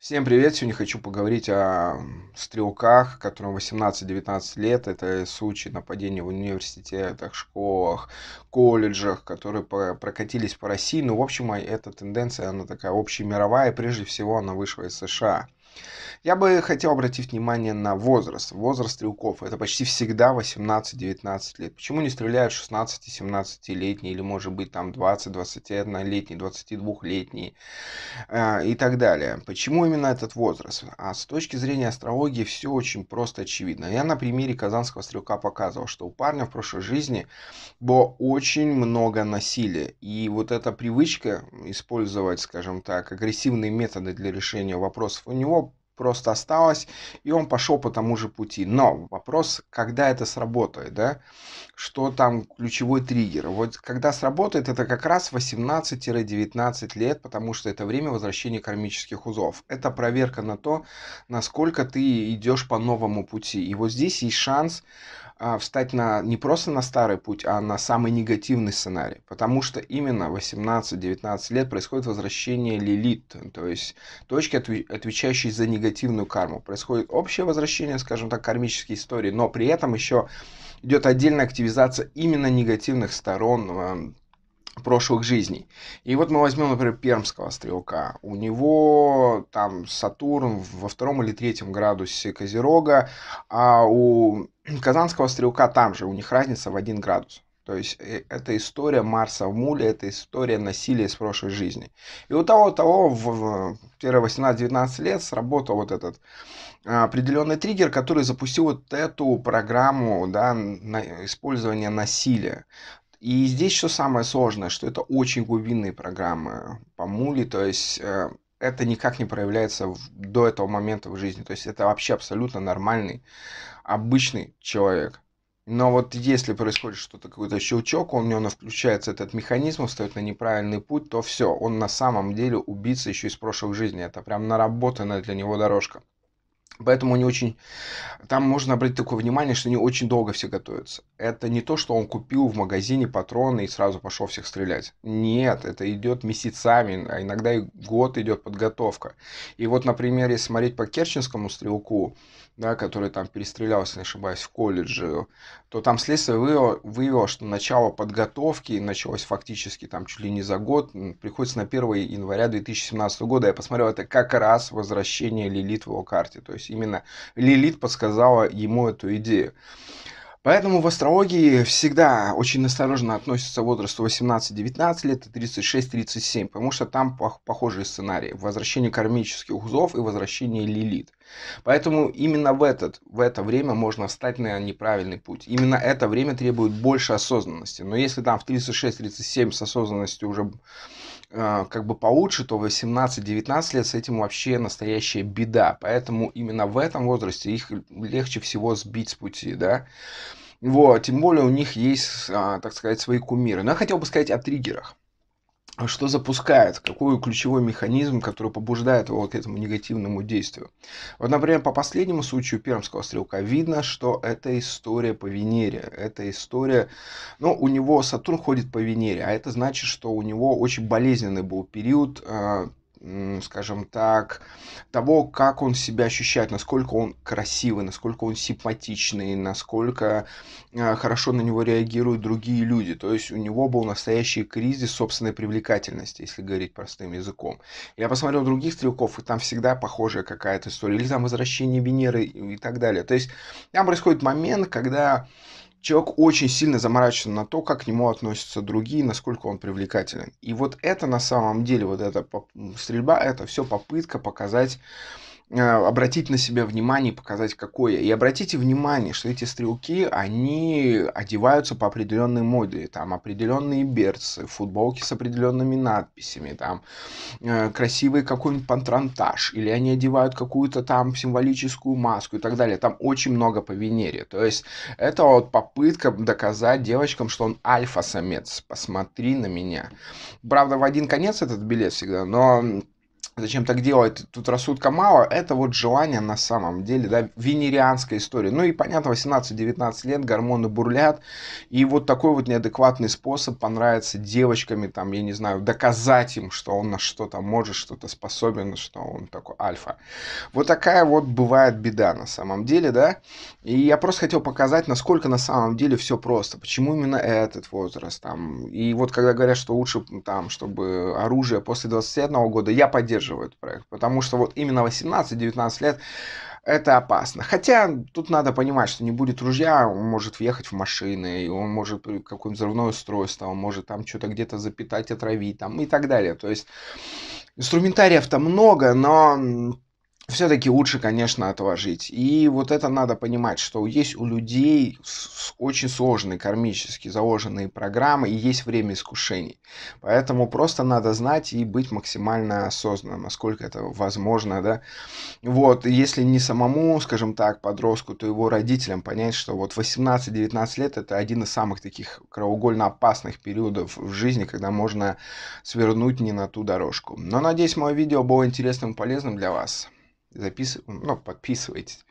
Всем привет! Сегодня хочу поговорить о стрелках, которым 18-19 лет. Это случаи нападения в университетах, школах, колледжах, которые прокатились по России. Ну, в общем, а эта тенденция, она такая общемировая. Прежде всего, она вышла из США. Я бы хотел обратить внимание на возраст. Возраст стрелков. Это почти всегда 18-19 лет. Почему не стреляют 16-17-летние или, может быть, там 20-21-летние, 22-летние э, и так далее? Почему именно этот возраст? А с точки зрения астрологии все очень просто очевидно. Я на примере казанского стрелка показывал, что у парня в прошлой жизни было очень много насилия. И вот эта привычка использовать, скажем так, агрессивные методы для решения вопросов у него просто осталось, и он пошел по тому же пути. Но вопрос, когда это сработает, да? Что там ключевой триггер? Вот когда сработает, это как раз 18-19 лет, потому что это время возвращения кармических узлов. Это проверка на то, насколько ты идешь по новому пути. И вот здесь есть шанс а, встать на не просто на старый путь, а на самый негативный сценарий. Потому что именно 18-19 лет происходит возвращение лилит, то есть точки, отвечающие за негативную карму. Происходит общее возвращение, скажем так, кармической истории, но при этом еще идет отдельная активизация именно негативных сторон а, прошлых жизней. И вот мы возьмем, например, пермского стрелка. У него там Сатурн во втором или третьем градусе Козерога, а у Казанского стрелка там же, у них разница в один градус. То есть э, это история Марса в Муле, это история насилия из прошлой жизни. И у того, того в, в первые 18-19 лет сработал вот этот а, определенный триггер, который запустил вот эту программу да, на использования насилия. И здесь что самое сложное, что это очень глубинные программы по Муле, то есть э, это никак не проявляется в, до этого момента в жизни. То есть это вообще абсолютно нормальный, обычный человек. Но вот если происходит что-то, какой-то щелчок, у него включается этот механизм, встает на неправильный путь, то все, он на самом деле убийца еще из прошлых жизней. Это прям наработанная для него дорожка. Поэтому они очень... Там можно обратить такое внимание, что они очень долго все готовятся. Это не то, что он купил в магазине патроны и сразу пошел всех стрелять. Нет, это идет месяцами, а иногда и год идет подготовка. И вот например, если смотреть по керченскому стрелку, да, который там перестрелялся, не ошибаюсь, в колледже, то там следствие вывело, что начало подготовки началось фактически там чуть ли не за год, приходится на 1 января 2017 года. Я посмотрел, это как раз возвращение Лилит в его карте. То есть есть именно Лилит подсказала ему эту идею. Поэтому в астрологии всегда очень осторожно относятся к возрасту 18-19 лет и 36-37, потому что там похожие сценарии. Возвращение кармических узлов и возвращение лилит. Поэтому именно в, этот, в это время можно встать на неправильный путь. Именно это время требует больше осознанности. Но если там в 36-37 с осознанностью уже а, как бы получше, то 18-19 лет с этим вообще настоящая беда. Поэтому именно в этом возрасте их легче всего сбить с пути, да. Вот, тем более у них есть, а, так сказать, свои кумиры. Но я хотел бы сказать о триггерах. А что запускает, какой ключевой механизм, который побуждает его к этому негативному действию. Вот, например, по последнему случаю пермского стрелка видно, что это история по Венере. Это история, ну, у него Сатурн ходит по Венере, а это значит, что у него очень болезненный был период а, скажем так, того, как он себя ощущает, насколько он красивый, насколько он симпатичный, насколько а, хорошо на него реагируют другие люди. То есть у него был настоящий кризис собственной привлекательности, если говорить простым языком. Я посмотрел других стрелков, и там всегда похожая какая-то история. Или там возвращение Венеры и так далее. То есть там происходит момент, когда Человек очень сильно заморачивается на то, как к нему относятся другие, насколько он привлекателен. И вот это на самом деле, вот эта стрельба, это все попытка показать а, обратить на себя внимание и показать, какое. И обратите внимание, что эти стрелки, они одеваются по определенной моде. Там определенные берцы, футболки с определенными надписями, там э, красивый какой-нибудь пантрантаж, или они одевают какую-то там символическую маску и так далее. Там очень много по Венере. То есть это вот попытка доказать девочкам, что он альфа-самец. Посмотри на меня. Правда, в один конец этот билет всегда, но зачем так делать, тут рассудка мало, это вот желание на самом деле, да, венерианская история. Ну и понятно, 18-19 лет, гормоны бурлят, и вот такой вот неадекватный способ понравится девочками, там, я не знаю, доказать им, что он на что-то может, что-то способен, что он такой альфа. Вот такая вот бывает беда на самом деле, да, и я просто хотел показать, насколько на самом деле все просто, почему именно этот возраст, там, и вот когда говорят, что лучше, там, чтобы оружие после 21 года, я поддерживаю поддерживают проект. Потому что вот именно 18-19 лет это опасно. Хотя тут надо понимать, что не будет ружья, он может въехать в машины, и он может какое-нибудь взрывное устройство, он может там что-то где-то запитать, отравить там, и так далее. То есть инструментариев там много, но все-таки лучше, конечно, отложить. И вот это надо понимать, что есть у людей очень сложные кармически заложенные программы и есть время искушений. Поэтому просто надо знать и быть максимально осознанным, насколько это возможно, да. Вот, если не самому, скажем так, подростку, то его родителям понять, что вот 18-19 лет это один из самых таких краеугольно опасных периодов в жизни, когда можно свернуть не на ту дорожку. Но надеюсь, мое видео было интересным и полезным для вас записывайтесь, ну, подписывайтесь.